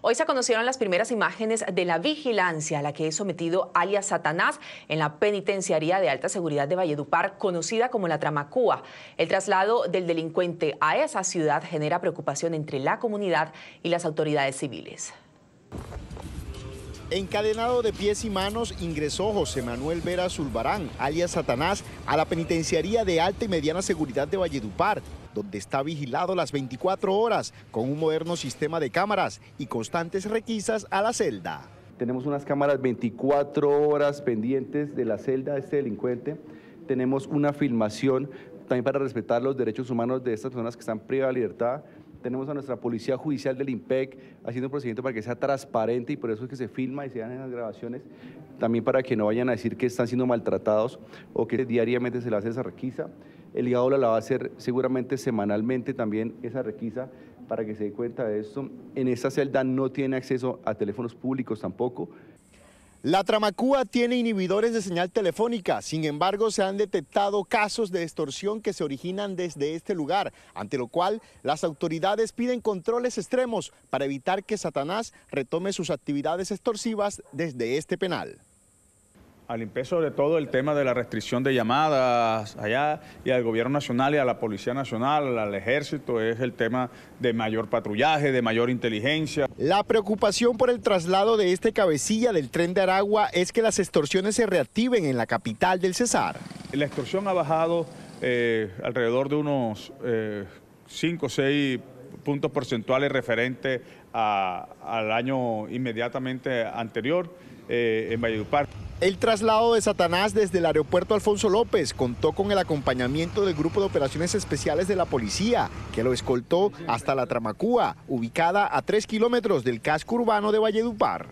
Hoy se conocieron las primeras imágenes de la vigilancia a la que es sometido alias Satanás en la penitenciaría de alta seguridad de Valledupar, conocida como la Tramacúa. El traslado del delincuente a esa ciudad genera preocupación entre la comunidad y las autoridades civiles. Encadenado de pies y manos ingresó José Manuel Vera Zulbarán, alias Satanás, a la penitenciaría de alta y mediana seguridad de Valledupar, donde está vigilado las 24 horas con un moderno sistema de cámaras y constantes requisas a la celda. Tenemos unas cámaras 24 horas pendientes de la celda de este delincuente. Tenemos una filmación también para respetar los derechos humanos de estas personas que están privadas de libertad tenemos a nuestra Policía Judicial del IMPEC haciendo un procedimiento para que sea transparente y por eso es que se filma y se dan las grabaciones, también para que no vayan a decir que están siendo maltratados o que diariamente se le hace esa requisa. El IAOLA la va a hacer seguramente semanalmente también esa requisa para que se dé cuenta de esto. En esta celda no tiene acceso a teléfonos públicos tampoco. La Tramacúa tiene inhibidores de señal telefónica, sin embargo se han detectado casos de extorsión que se originan desde este lugar, ante lo cual las autoridades piden controles extremos para evitar que Satanás retome sus actividades extorsivas desde este penal. Al empezar sobre todo el tema de la restricción de llamadas allá y al gobierno nacional y a la Policía Nacional, al ejército, es el tema de mayor patrullaje, de mayor inteligencia. La preocupación por el traslado de este cabecilla del tren de Aragua es que las extorsiones se reactiven en la capital del Cesar. La extorsión ha bajado eh, alrededor de unos 5 eh, o 6 puntos porcentuales referente al año inmediatamente anterior eh, en Valledupar. El traslado de Satanás desde el aeropuerto Alfonso López contó con el acompañamiento del Grupo de Operaciones Especiales de la Policía, que lo escoltó hasta la Tramacúa, ubicada a 3 kilómetros del casco urbano de Valledupar.